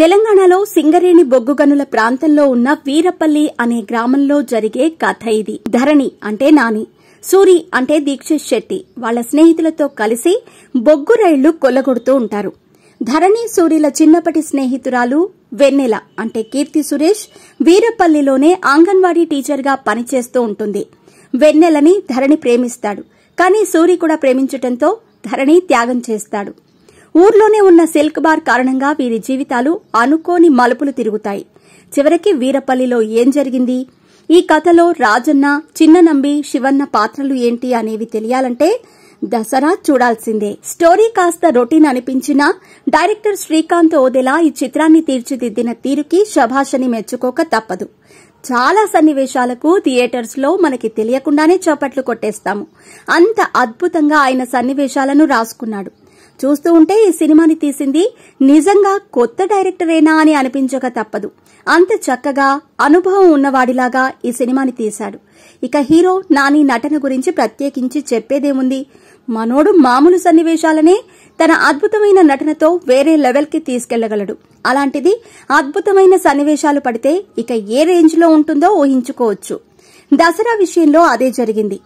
తెలంగాణలో సింగరేణి బొగ్గు గనుల ప్రాంతంలో ఉన్న వీరపల్లి అనే గ్రామంలో జరిగే కథ ఇది ధరణి అంటే నాని సూరి అంటే దీక్షిత్ శెట్టి వాళ్ల స్నేహితులతో కలిసి బొగ్గు రైళ్లు కొల్లగొడుతూ ఉంటారు ధరణి సూరిల చిన్నప్పటి స్నేహితురాలు వెన్నెల అంటే కీర్తి సురేష్ వీరపల్లిలోనే ఆంగన్వాడీ టీచర్గా పనిచేస్తూ ఉంటుంది వెన్నెలని ధరణి ప్రేమిస్తాడు కానీ సూరి కూడా ప్రేమించటంతో ధరణి త్యాగం చేస్తాడు ఊర్లోనే ఉన్న సిల్క్ బార్ కారణంగా వీరి జీవితాలు అనుకోని మలుపులు తిరుగుతాయి చివరికి వీరపల్లిలో ఏం జరిగింది ఈ కథలో రాజన్న చిన్ననంబి శివన్న పాత్రలు ఏంటి అనేవి తెలియాలంటే దసరా చూడాల్సిందే స్టోరీ కాస్త రొటీన్ అనిపించినా డైరెక్టర్ శ్రీకాంత్ ఓదెలా ఈ చిత్రాన్ని తీర్చిదిద్దిన తీరుకి శభాషని మెచ్చుకోక తప్పదు చాలా సన్నివేశాలకు థియేటర్స్ లో మనకి తెలియకుండానే చప్పట్లు కొట్టేస్తాము అంత అద్భుతంగా ఆయన సన్నివేశాలను రాసుకున్నాడు చూస్తూ ఉంటే ఈ సినిమాని తీసింది నిజంగా కొత్త డైరెక్టరేనా అని అనిపించక తప్పదు అంత చక్కగా అనుభవం ఉన్నవాడిలాగా ఈ సినిమాని తీశాడు ఇక హీరో నాని నటన గురించి ప్రత్యేకించి చెప్పేదేముంది మనోడు మామూలు సన్నివేశాలనే తన అద్భుతమైన నటనతో వేరే లెవెల్కి తీసుకెళ్లగలడు అలాంటిది అద్భుతమైన సన్నివేశాలు పడితే ఇక ఏ రేంజ్లో ఉంటుందో ఊహించుకోవచ్చు దసరా విషయంలో అదే జరిగింది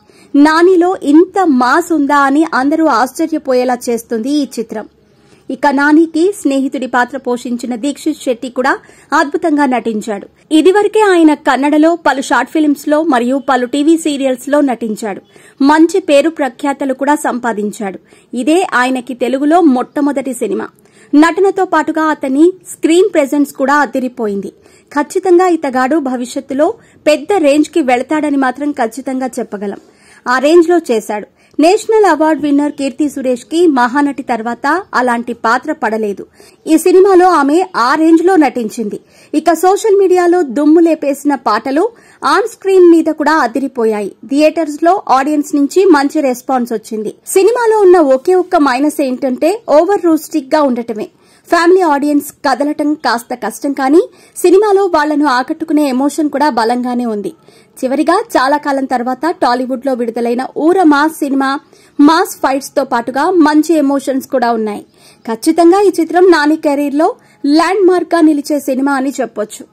నానిలో ఇంత మాస్ ఉందా అని అందరూ ఆశ్చర్యపోయేలా చేస్తుంది ఈ చిత్రం ఇక నానికి స్నేహితుడి పాత్ర పోషించిన దీక్షిత్ శెట్టి కూడా అద్భుతంగా నటించాడు ఇదివరకే ఆయన కన్నడలో పలు షార్ట్ ఫిల్మ్స్ లో మరియు పలు టీవీ సీరియల్స్ లో నటించాడు మంచి పేరు ప్రఖ్యాతలు కూడా సంపాదించాడు ఇదే ఆయనకి తెలుగులో మొట్టమొదటి సినిమా నటనతో పాటుగా అతని స్క్రీన్ ప్రెజెన్స్ కూడా అదిరిపోయింది ఖచ్చితంగా ఇతగాడు భవిష్యత్తులో పెద్ద రేంజ్ కి వెళతాడని మాత్రం ఖచ్చితంగా చెప్పగలం ఆ రేంజ్లో చేశాడు national award winner Keerthy Suresh కి మహానటి తర్వాత అలాంటి పాత్ర పడలేదు ఈ సినిమాలో ఆమె ఆ రేంజ్ లో నటించింది ఇక సోషల్ మీడియాలో దుమ్ము లేపేసిన పాటలు ఆన్ స్క్రీన్ మీద కూడా అదిరిపోయాయి థియేటర్స్ లో ఆడియన్స్ నుంచి మంచి రెస్పాన్స్ వచ్చింది సినిమాలో ఉన్న ఒకే ఒక్క మైనస్ ఏంటంటే ఓవర్ రూస్టిక్ గా ఉండటమే ఫ్యామిలీ ఆడియన్స్ కదలటం కాస్త కష్టం కానీ సినిమాలో వాళ్లను ఆకట్టుకునే ఎమోషన్ కూడా బలంగానే ఉంది చివరిగా చాలా కాలం తర్వాత టాలీవుడ్లో విడుదలైన ఊర మాస్ సినిమా మాస్ ఫైట్స్తో పాటుగా మంచి ఎమోషన్స్ కూడా ఉన్నాయి ఖచ్చితంగా ఈ చిత్రం నాని కెరీర్లో ల్యాండ్ మార్క్గా నిలిచే సినిమా అని చెప్పొచ్చు